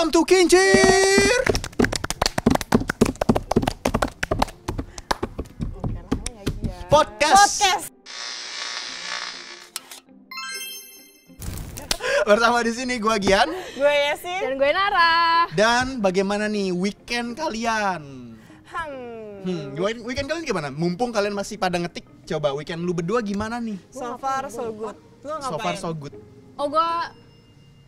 Welcome to Kincir. Podcast. Bersama di sini gue Gian, gue Yasin, dan gue Nara. Dan bagaimana nih weekend kalian? Hmm. hmm. Weekend kalian gimana? Mumpung kalian masih pada ngetik, coba weekend lu berdua gimana nih? So far so good. Lu So far so good. Oh gue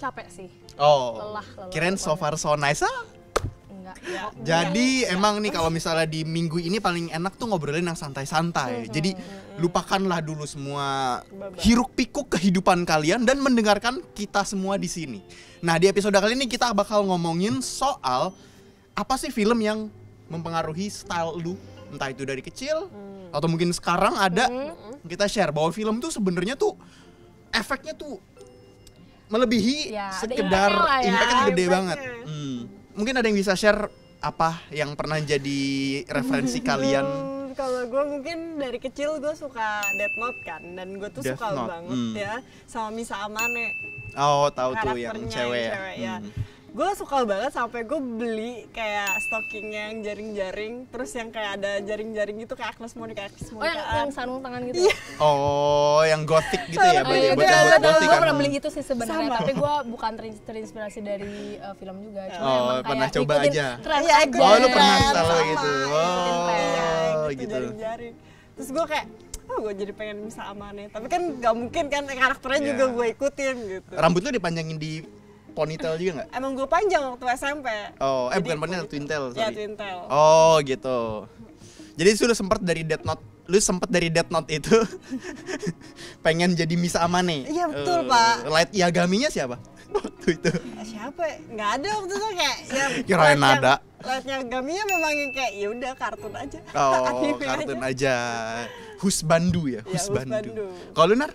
capek sih. Oh. Lelah, lelah. Kirain so far so nice ah. Ya. Jadi ya. emang nih kalau misalnya di minggu ini paling enak tuh ngobrolin yang santai-santai. Hmm, Jadi hmm, lupakanlah dulu semua hiruk pikuk kehidupan kalian dan mendengarkan kita semua di sini. Nah, di episode kali ini kita bakal ngomongin soal apa sih film yang mempengaruhi style lu entah itu dari kecil hmm. atau mungkin sekarang ada hmm. kita share bahwa film tuh sebenarnya tuh efeknya tuh melebihi ya, sekedar impact ya. impactnya gede banget. Hmm. Mungkin ada yang bisa share apa yang pernah jadi referensi kalian? Hmm, kalau gue mungkin dari kecil gue suka Death Note kan dan gue tuh Death suka Note. banget hmm. ya sama Misa Amane. Oh tahu tuh yang cewek, ya. yang cewek ya. Hmm gue suka banget sampai gue beli kayak stocking yang jaring-jaring terus yang kayak ada jaring-jaring gitu kayak Agnes Monica Agnes Monica oh yang, yang sarung tangan gitu iya. oh yang gothic gitu ya oh, iya, gue gue kan? pernah beli itu sih sebenarnya tapi gue bukan terinspirasi dari uh, film juga cuma oh, emang pernah kayak coba aja ya, gue oh lu pernah salah gitu oh iya, gitu. gitu jaring-jaring terus gue kayak oh gue jadi pengen bisa amanin tapi kan gak mungkin kan karakternya yeah. juga gue ikutin gitu rambut dipanjangin di ponytail juga nggak? Emang gue panjang waktu SMP. Oh, eh Jadi, bukan ponytail, tail. Iya, Ya tail. Oh gitu. Jadi sudah sempat dari Death Note, lu sempat dari Death Note itu pengen jadi Misa Amane. Iya betul uh, pak. Light Yagaminya siapa? waktu itu eh, siapa nggak ada waktu itu kayak ya kirain ada Light Yagaminya memang yang kayak ya udah kartun aja oh kartun aja, aja. Husbandu ya Husbandu, ya, Husbandu. kalau nar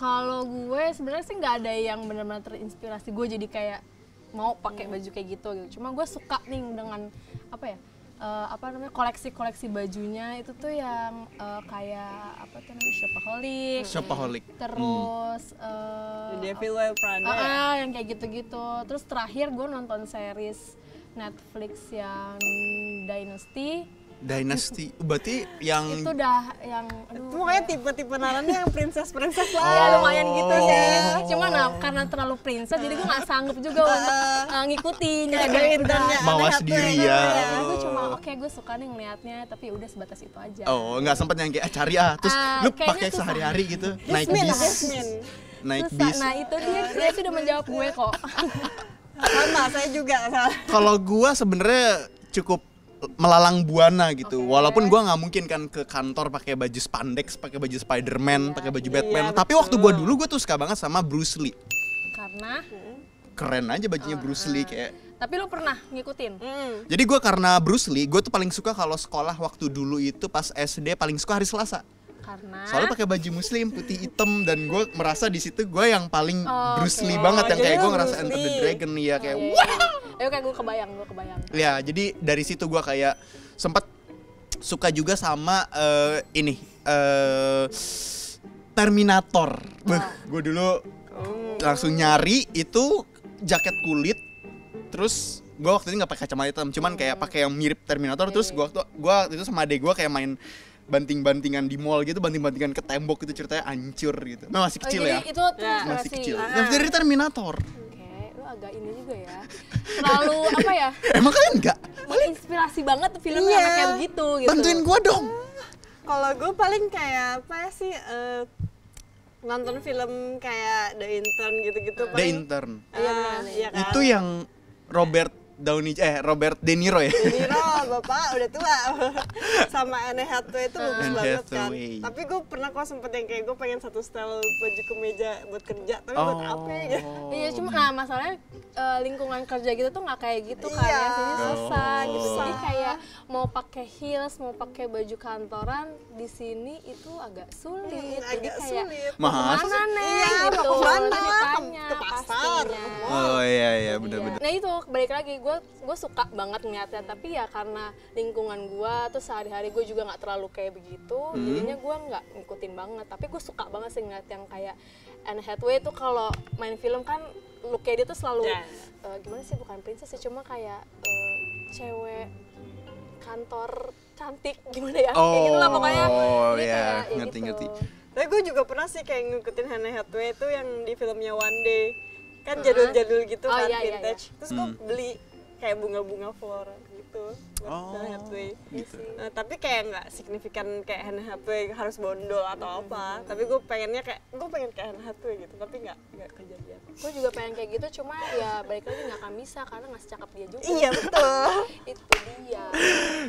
kalau gue sebenarnya sih nggak ada yang benar-benar terinspirasi gue jadi kayak mau pakai hmm. baju kayak gitu gitu cuma gue suka nih dengan apa ya uh, apa namanya koleksi-koleksi bajunya itu tuh yang uh, kayak apa tuh namanya shopaholic hmm. shopaholic hmm. terus hmm. uh, The eh, Devil Wears Prada uh, uh, yang kayak gitu-gitu terus terakhir gue nonton series Netflix yang Dynasty Dynasty. Berarti yang itu dah yang aduh. Pokoknya tipe-tipe narannya yang princess-princess lah. Ya oh. lumayan gitu sih. Cuma Oh. nah, karena terlalu princess jadi gue gak sanggup juga untuk uh, ngikutin ya mawas diri ya. ya. Iya, gue cuma oke gue suka nih ngeliatnya tapi udah sebatas itu aja. Oh, nggak sempet yang kayak ah, cari ah terus uh, lu pakai sehari-hari gitu. Naik bis. Naik bis. Nah, itu dia dia sudah menjawab gue kok. Sama saya juga. Kalau gue sebenarnya cukup melalang buana gitu. Okay. Walaupun gue nggak mungkin kan ke kantor pakai baju spandex, pakai baju Spiderman, yeah. pakai baju iya, Batman. Yeah, Tapi waktu gue dulu gue tuh suka banget sama Bruce Lee. Karena keren aja bajunya uh, Bruce Lee kayak. Tapi lu pernah ngikutin? Mm. Jadi gue karena Bruce Lee, gue tuh paling suka kalau sekolah waktu dulu itu pas SD paling suka hari Selasa karena soalnya pakai baju muslim putih hitam dan gue merasa di situ gue yang paling oh, Bruce Lee okay. banget yang kayak gue ngerasa Enter the Dragon ya kayak wah iya, kayak oh, iya, iya. gue kebayang, gue kebayang. Ya, jadi dari situ gue kayak sempat suka juga sama uh, ini uh, Terminator. Nah. Gue dulu oh. langsung nyari itu jaket kulit terus gue waktu itu nggak pakai kacamata hitam cuman kayak oh. pakai yang mirip Terminator terus iya, gue waktu gue itu sama adek gue kayak main banting-bantingan di mall gitu, banting-bantingan ke tembok gitu ceritanya ancur gitu. Nah, masih oh, kecil oh, ya. Itu masih kecil. Nah, Yang dari Terminator. Okay. Lu agak ini juga ya. Terlalu apa ya? Emang kalian enggak? Paling inspirasi banget filmnya iya. kayak begitu gitu. Bantuin gua dong. Kalau gue paling kayak apa sih uh, nonton film kayak The Intern gitu-gitu. The Intern. Uh, iya, kan? Itu yang Robert Downey eh Robert De Niro ya. De Niro bapak udah tua sama Anne Hathaway itu bagus Anne banget kan. Hathaway. kan. Tapi gue pernah kok sempet yang kayak gue pengen satu style baju kemeja buat kerja tapi oh. buat apa ya? Iya cuma nah masalahnya uh, lingkungan kerja gitu tuh nggak kayak gitu iya. kan ya sini iya. susah oh. gitu. Jadi kayak mau pakai heels mau pakai baju kantoran di sini itu agak sulit. Hmm, Jadi agak kayak sulit. Mahal. Mana iya, gitu. Mau kemana? Ke, ke pasar. Pastinya. Oh iya iya benar-benar. Iya. Nah itu balik lagi gue gue gue suka banget ngeliatnya tapi ya karena lingkungan gue tuh sehari-hari gue juga nggak terlalu kayak begitu hmm. jadinya gue nggak ngikutin banget tapi gue suka banget sih ngeliat yang kayak Anne Hathaway tuh kalau main film kan looknya dia tuh selalu yeah. Ya. uh, gimana sih bukan princess sih cuma kayak uh, cewek kantor cantik gimana ya oh, kayak gitu lah pokoknya oh yeah. kayak, iya, ya ngerti gitu. ngerti tapi gue juga pernah sih kayak ngikutin Anne Hathaway itu yang di filmnya One Day kan mm-hmm. jadul-jadul gitu oh, kan iya, iya vintage iya, iya. terus gue hmm. beli kayak bunga-bunga flora gitu oh, HP gitu. Uh, tapi kayak nggak signifikan kayak hand HP harus bondol atau apa hmm. tapi gue pengennya kayak gue pengen kayak hand HP gitu tapi nggak nggak kejadian gue juga pengen kayak gitu cuma ya balik lagi nggak akan bisa karena nggak secakap dia juga iya betul itu dia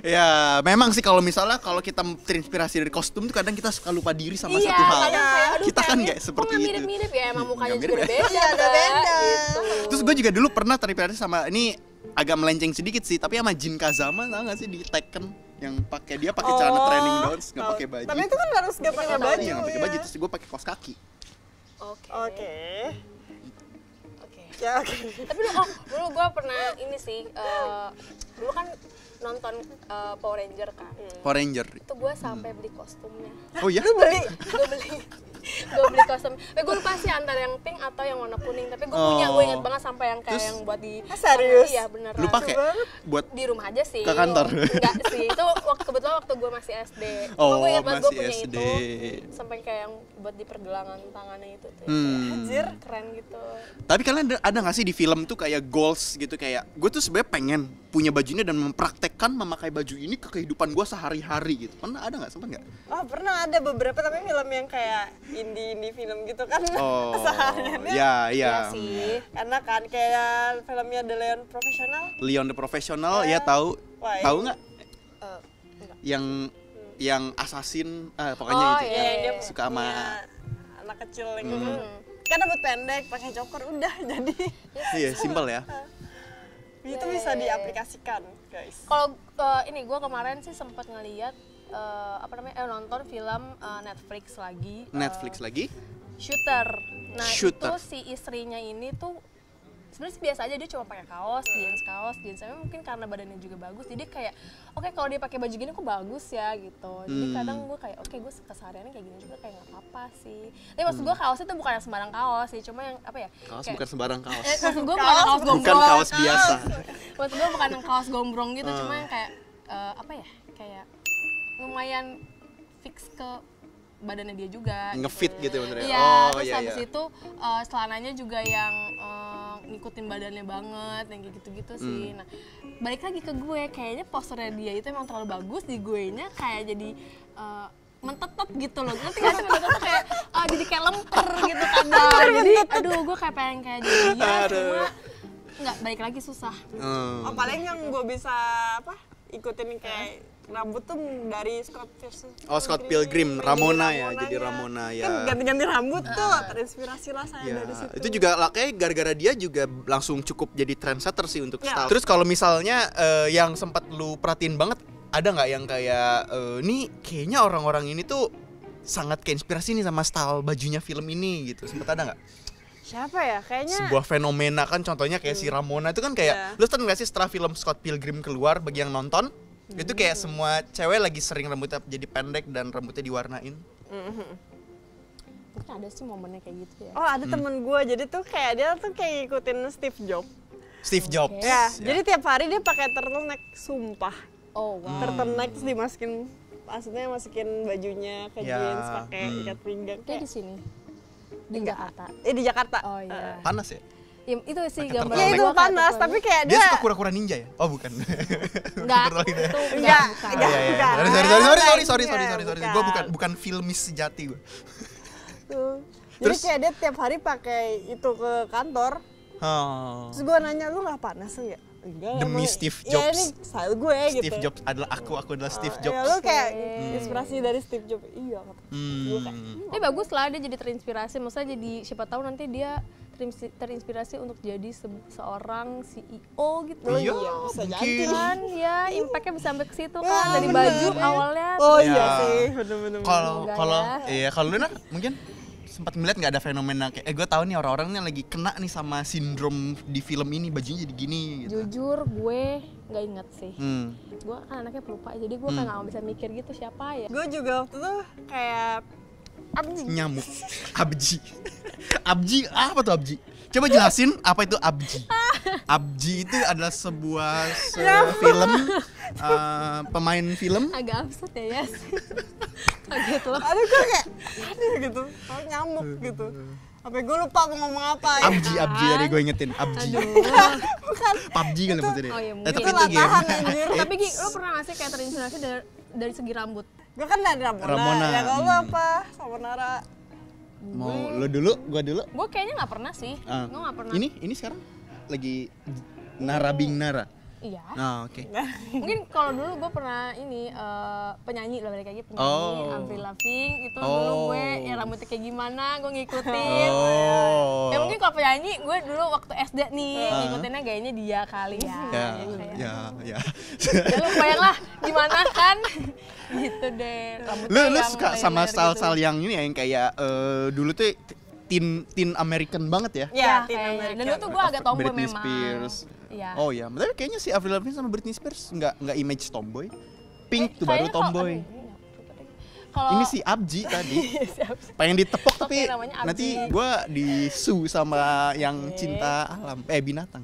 ya memang sih kalau misalnya kalau kita terinspirasi dari kostum tuh kadang kita suka lupa diri sama iya, satu hal kayak, kita kan nggak seperti itu mirip-mirip ya emang iya, mukanya juga beda, beda, iya, beda. Gitu. terus gue juga dulu pernah terinspirasi sama ini agak melenceng sedikit sih tapi sama Jin Kazama tau gak sih di Tekken yang pakai dia pakai oh, celana training dance nggak pakai baju tapi itu kan harus nggak pakai iya, baju nggak pakai ya? baju terus gue pakai kaos kaki oke oke oke ya oke tapi dulu oh dulu gue pernah ini sih uh, dulu kan nonton uh, Power Ranger kan Power Ranger itu gue sampai beli kostumnya oh iya beli gue beli gue beli custom eh gue lupa sih antara yang pink atau yang warna kuning tapi gue oh. punya gue inget banget sampai yang kayak Terus, yang buat di ah, serius iya bener lu pakai buat di rumah aja sih ke kantor enggak sih itu waktu kebetulan waktu gue masih SD oh, gue inget banget gue punya SD. itu sampai kayak yang buat di pergelangan tangannya itu tuh hmm. Anjir. keren gitu tapi kalian ada nggak sih di film tuh kayak goals gitu kayak gue tuh sebenarnya pengen punya baju ini dan mempraktekkan memakai baju ini ke kehidupan gue sehari-hari gitu pernah ada nggak sempet nggak oh pernah ada beberapa tapi film yang kayak indie indie film gitu kan oh, sehariannya ya, ya ya sih karena kan kayak filmnya The Leon Professional Leon the Professional iya. ya tahu tahu iya. nggak uh, yang hmm. yang assassin eh, pokoknya oh, itu iya, kan. iya. suka sama anak kecil hmm. gitu hmm. kan rambut pendek pakai joker udah jadi iya simpel ya eh, itu bisa diaplikasikan guys kalau uh, ini gue kemarin sih sempat ngeliat uh, apa namanya eh, nonton film uh, Netflix lagi Netflix uh, lagi shooter nah shooter. itu si istrinya ini tuh sebenarnya biasa aja dia cuma pakai kaos iya. jeans kaos jeans tapi mungkin karena badannya juga bagus jadi kayak oke okay, kalau dia pakai baju gini kok bagus ya gitu jadi hmm. kadang gue kayak oke okay, gue kesehariannya kayak gini juga kayak nggak apa-apa sih tapi maksud hmm. gue kaosnya itu bukan yang sembarang kaos sih cuma yang apa ya kaos kayak, bukan sembarang kaos eh, maksud gue bukan kaos gombrong bukan kaos biasa maksud gue bukan yang kaos gombrong gitu cuma yang ah. kayak uh, apa ya kayak lumayan fix ke badannya dia juga gitu. ngefit gitu, gitu ya ya oh, terus iya, habis iya. itu uh, celananya juga yang uh, ngikutin badannya banget yang kayak gitu-gitu hmm. sih hmm. nah balik lagi ke gue kayaknya posternya dia itu emang terlalu bagus di gue nya kayak jadi uh, eh, mentetep gitu loh nanti kan sih mentetep kayak oh, jadi kayak lemper gitu kan jadi aduh gue kayak pengen kayak jadi dia cuma nggak balik lagi susah hmm. oh paling yang gue bisa apa ikutin kayak rambut tuh dari Scott Pilgrim. Oh Scott Pilgrim, Ramona, Ramona ya, jadi Ramona ya. Kan ganti-ganti rambut nah. tuh ah. terinspirasi lah saya ya. dari situ. Itu juga kayak gara-gara dia juga langsung cukup jadi trendsetter sih untuk ya. style. Terus kalau misalnya uh, yang sempat lu perhatiin banget ada nggak yang kayak uh, nih kayaknya orang-orang ini tuh sangat keinspirasi nih sama style bajunya film ini gitu. Sempat ada nggak? siapa ya kayaknya sebuah fenomena kan contohnya kayak hmm. si Ramona itu kan kayak yeah. lu tahu gak sih setelah film Scott Pilgrim keluar bagi yang nonton hmm. itu kayak semua cewek lagi sering rambutnya jadi pendek dan rambutnya diwarnain hmm mungkin ada sih momennya kayak gitu ya oh ada hmm. temen gue jadi tuh kayak dia tuh kayak ngikutin Steve Jobs Steve Jobs okay. ya, yeah. jadi tiap hari dia pakai turtleneck sumpah oh wow turtleneck terus dimasukin maksudnya masukin bajunya ke yeah. jeans pakai hmm. ikat pinggang kayak di sini di Jakarta eh di Jakarta oh iya uh. panas ya Ya, itu sih gambar ya, itu panas tapi kayak dia, dia suka kura-kura ninja ya oh bukan enggak itu enggak enggak enggak sorry sorry sorry sorry sorry sorry iya, sorry sorry gue bukan bukan filmis sejati gue tuh Terus, jadi kayak dia tiap hari pakai itu ke kantor oh. terus gue nanya lu nggak panas nggak ya, Enggak, demi emang, Steve Jobs. Ya ini style gue Steve gitu. Steve Jobs adalah aku, aku adalah Steve oh, ya, Jobs. Ya lu kayak hmm. inspirasi dari Steve Jobs. Iya. Hmm. Gue kayak, hmm. Iya, bagus lah dia jadi terinspirasi, maksudnya jadi siapa tahu nanti dia terinspirasi untuk jadi se seorang CEO gitu loh. Iya, ya, bisa jadi kan ya impactnya bisa sampai ke situ kan ah, dari baju awalnya. Oh iya sih, benar-benar. Kalau kalau ya. iya kalau Luna mungkin sempat melihat nggak ada fenomena kayak eh gue tahu nih orang orang yang lagi kena nih sama sindrom di film ini bajunya jadi gini gitu. jujur gue nggak inget sih hmm. gue kan anaknya pelupa jadi gue hmm. kan nggak bisa mikir gitu siapa ya gue juga tuh kayak Abji. Nyamuk. Abji. abji apa tuh abji? Coba jelasin apa itu abji. Abji itu adalah sebuah se ya film uh, pemain film. Agak absurd ya, yes. Ya. Kaget loh. Aduh gue kayak aduh gitu. nyamuk gitu. apa ya, gue lupa mau ngomong apa ya. Abji, Abji tadi gue ingetin, Abji. Bukan. PUBG kali maksudnya. Oh, iya, mungkin. Eh, tapi itu game. Tahan, tapi Gi, lo pernah gak sih kayak terinspirasi dari, dari segi rambut? Gue kan ada Ramona. Ramona. Ya kalau hmm. apa? Sabonara Mau gue... lo dulu, gue dulu. Gue kayaknya nggak pernah sih. Uh, ah. gue nggak pernah. Ini, ini sekarang lagi narabing nara. Iya. Oh, oke. Okay. Mungkin kalau dulu gue pernah ini uh, penyanyi loh mereka gitu, penyanyi oh. Avril Lavigne itu oh. dulu gue ya rambutnya kayak gimana gue ngikutin. Oh. Ya mungkin kalau penyanyi gue dulu waktu SD nih uh. ngikutinnya gayanya dia kali ya. Ya, iya, ya, ya, gitu. ya, ya. ya bayang lah gimana kan gitu deh. lu lu suka sama gitu. style-style gitu. yang ini ya yang kayak uh, dulu tuh teen teen American banget ya? Iya, yeah, teen American. Dan dulu tuh gue agak tomboy Britney memang. Spears. Iya. Oh iya, tapi kayaknya si Avril Lavigne sama Britney Spears nggak nggak image tomboy. Pink eh, tuh baru tomboy. Kalo... ini si Abji tadi. Iya, si Abji. Pengen ditepok tapi nanti gue disu sama yang cinta alam eh binatang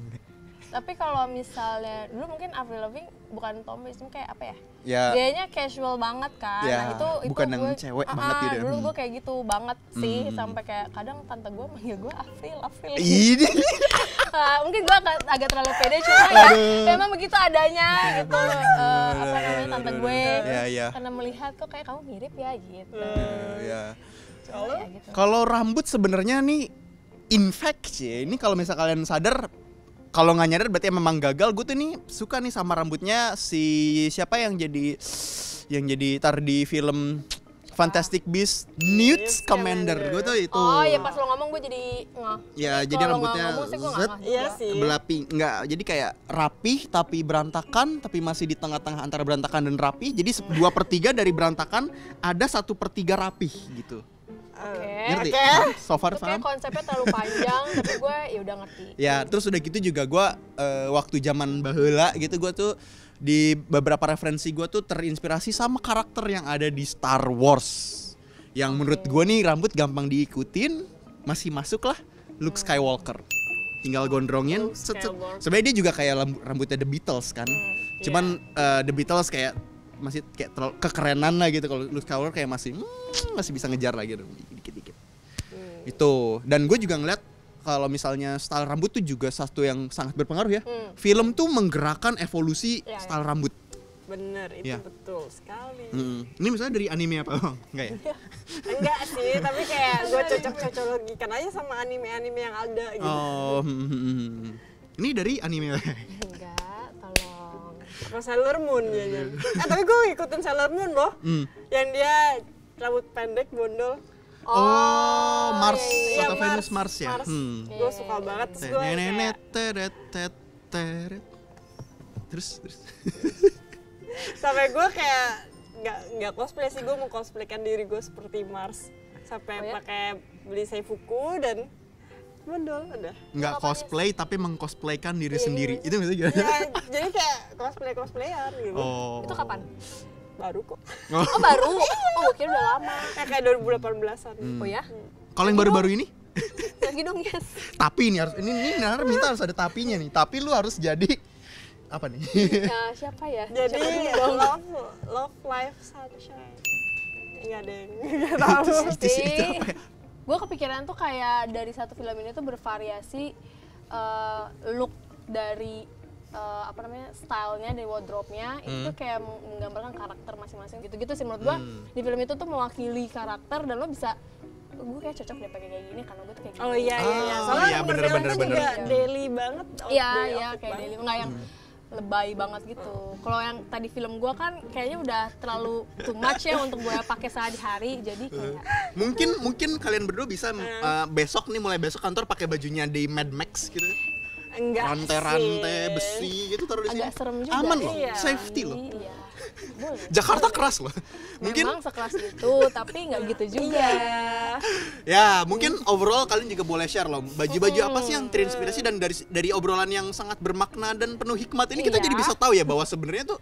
tapi kalau misalnya dulu mungkin Avril Lavigne bukan tomboy sih kayak apa ya? Ya. Gayanya casual banget kan. Ya, nah, itu itu bukan yang cewek uh, banget ah, gitu. Ya. Dulu gue kayak gitu banget hmm. sih hmm, hmm. sampai kayak kadang tante gue manggil gue Avril, Avril. Ini. uh, mungkin gue agak, agak terlalu pede cuma ya memang begitu adanya gitu uh, apa namanya tante gue ya, ya. karena melihat kok kayak kamu mirip ya gitu. Uh, ya. Kalau ya, gitu. rambut sebenarnya nih infect sih. Ini kalau misalnya kalian sadar kalau nggak nyadar berarti memang gagal gue tuh nih suka nih sama rambutnya si siapa yang jadi yang jadi tar di film Fantastic Beasts Newt Commander. Gue tuh itu. Oh, ya pas lo ngomong gue jadi ya, nggak. Ya, Kalo jadi rambutnya zet, iya sih. belapi. nggak jadi kayak rapih tapi berantakan, tapi masih di tengah-tengah antara berantakan dan rapi. Jadi dua pertiga dari berantakan ada satu pertiga tiga rapih gitu. Okay. Okay. So far Itu konsepnya terlalu panjang tapi gue ya udah ngerti. Ya, terus udah gitu juga gue uh, waktu zaman baheula gitu gue tuh di beberapa referensi gue tuh terinspirasi sama karakter yang ada di Star Wars. Yang okay. menurut gue nih rambut gampang diikutin, masih masuk lah Luke hmm. Skywalker. Tinggal gondrongin. Sebenarnya dia juga kayak rambutnya The Beatles kan. Hmm, Cuman yeah. Iya. uh, The Beatles kayak masih kayak terlalu kekerenan lah gitu kalau Luke Skywalker kayak masih hmm, masih bisa ngejar lagi gitu. dikit-dikit hmm. itu dan gue juga ngeliat kalau misalnya style rambut tuh juga satu yang sangat berpengaruh ya hmm. film tuh menggerakkan evolusi ya, ya. style ya. rambut Bener, itu ya. betul sekali. Hmm. Ini misalnya dari anime apa oh, Enggak ya? Enggak sih, tapi kayak gue cocok cocologikan aja sama anime-anime yang ada gitu. Oh, hmm, hmm. hmm, hmm, hmm. ini dari anime. sama Sailor Moon ya, ya. Iya, iya. eh tapi gue ngikutin Sailor Moon loh mm. yang dia rambut pendek bondol Oh, oh iya, Mars, iya, Sota iya, Venus Mars, Mars ya. Mars. Hmm. Gue suka banget terus gue kayak... Terus terus. Sampai gue kayak nggak nggak cosplay sih gue mau cosplaykan diri gue seperti Mars sampai oh, ya? pakai beli seifuku dan Mondol udah. Kalo cosplay tapi mengcosplaykan diri iya, iya sendiri. Iya. Itu maksudnya Ya, jadi kayak cosplay cosplayer gitu. Oh. Itu kapan? Baru kok. Oh, oh baru. Oh, mungkin udah lama. Ya, kayak 2018-an. Hmm. Oh ya? Kalau yang baru-baru ini? Lagi dong, yes. tapi ini harus ini ini harus minta harus ada tapinya nih. Tapi lu harus jadi apa nih? Ya, siapa ya? Jadi siapa love love life sunshine. Enggak ada yang enggak tahu. Itu, itu, itu, itu, gue kepikiran tuh kayak dari satu film ini tuh bervariasi uh, look dari uh, apa namanya stylenya dari wardrobe-nya hmm. itu kayak menggambarkan karakter masing-masing gitu-gitu sih menurut gue hmm. di film itu tuh mewakili karakter dan lo bisa gue kayak cocok deh pakai kayak gini karena gue tuh kayak gini. Gitu. Oh iya iya, oh, soalnya iya, bener, bener, bener, juga bener. daily banget. Iya ya, iya kayak daily, nggak yang hmm lebay banget gitu. Kalau yang tadi film gue kan kayaknya udah terlalu too much ya untuk gue pakai sehari-hari. Jadi eh, kayak mungkin mungkin kalian berdua bisa uh, besok nih mulai besok kantor pakai bajunya di Mad Max gitu. Ya. Enggak rantai-rantai besi gitu taruh di sini. Agak serem juga. Aman loh, iya. safety loh. Iya. Boleh. Jakarta boleh. keras loh. Mungkin Memang sekelas itu, tapi nggak gitu juga. Iya. ya, mungkin overall kalian juga boleh share loh baju-baju apa sih yang terinspirasi dan dari dari obrolan yang sangat bermakna dan penuh hikmat ini iya. kita jadi bisa tahu ya bahwa sebenarnya tuh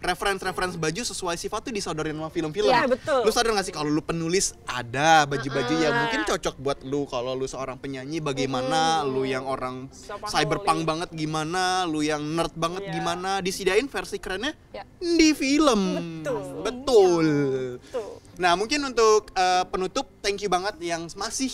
referensi referensi baju sesuai sifat tuh disodorin sama film-film. Iya, betul. Lu sadar gak sih kalau lu penulis ada baju-baju yang mungkin cocok buat lu kalau lu seorang penyanyi bagaimana, uh lu yang orang Sopang cyberpunk banget gimana, lu yang nerd banget yeah. gimana, disediain versi kerennya yeah. di film. Betul. Betul. Iya, betul. Nah, mungkin untuk uh, penutup thank you banget yang masih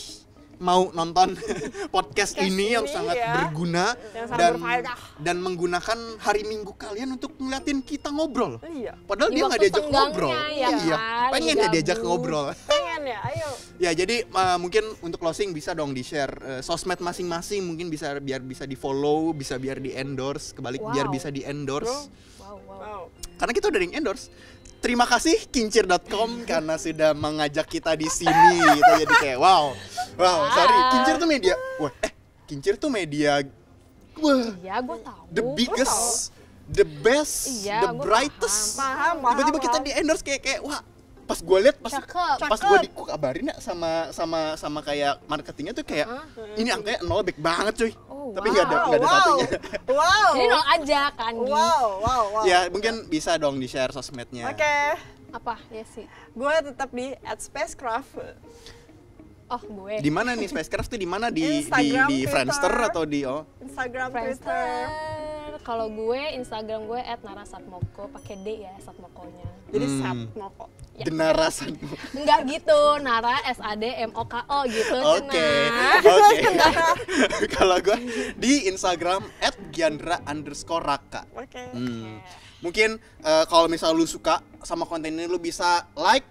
mau nonton podcast, ini, ini yang sangat ya. berguna yang dan berfaedah. dan menggunakan hari Minggu kalian untuk ngeliatin kita ngobrol. Iya. Padahal dia nggak iya iya. Kan? diajak ngobrol. Ya, iya. Pengen ya diajak ngobrol. Pengen ya, ayo. ya, jadi uh, mungkin untuk closing bisa dong di-share uh, sosmed masing-masing mungkin bisa biar bisa di-follow, bisa biar di-endorse, kebalik wow. biar bisa di-endorse. Wow, wow. wow. Karena kita udah di-endorse terima kasih kincir.com karena sudah mengajak kita di sini gitu jadi kayak wow wow sorry kincir tuh media wah eh kincir tuh media wah ya, gue tahu the biggest the best, iya, the brightest. Paham, paham, Tiba-tiba kita di endorse kayak kayak wah pas gue liat pas cakep, pas gue dikabarin ya sama sama sama kayak marketingnya tuh kayak uh -huh. ini angkanya nol baik banget cuy tapi nggak wow, ada gak ada wow. satunya. Wow. Jadi nol aja kan. Wow, wow, wow. Ya mungkin bisa dong di share sosmednya. Oke. Okay. Apa ya sih? Gue tetap di at spacecraft. Oh gue. Di mana nih spacecraft tuh di mana di Instagram, di, di Friendster atau di oh? Instagram, Friendster. Twitter. Kalau gue Instagram gue @narasatmoko pakai D ya satmokonya. Jadi hmm. satmoko. Ya. Denara Satmoko. Enggak gitu, Nara S A D M O K O gitu. Oke. Okay. Oke. Okay. Kalau gue di Instagram raka Oke. Okay. Hmm. Mungkin uh, kalau misal lu suka sama konten ini lu bisa like,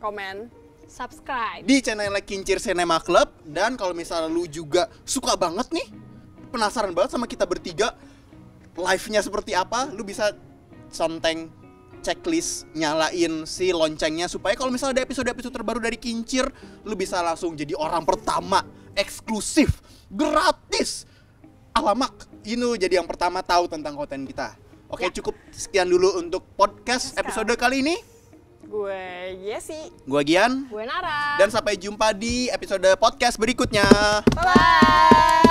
komen, subscribe di channel Kincir Cinema Club dan kalau misal lu juga suka banget nih penasaran banget sama kita bertiga live-nya seperti apa lu bisa conteng checklist nyalain si loncengnya supaya kalau misalnya ada episode-episode terbaru dari Kincir lu bisa langsung jadi orang pertama eksklusif gratis alamak ini jadi yang pertama tahu tentang konten kita oke ya. cukup sekian dulu untuk podcast Sekarang. episode kali ini gue Yesi gue Gian gue Nara dan sampai jumpa di episode podcast berikutnya bye, -bye.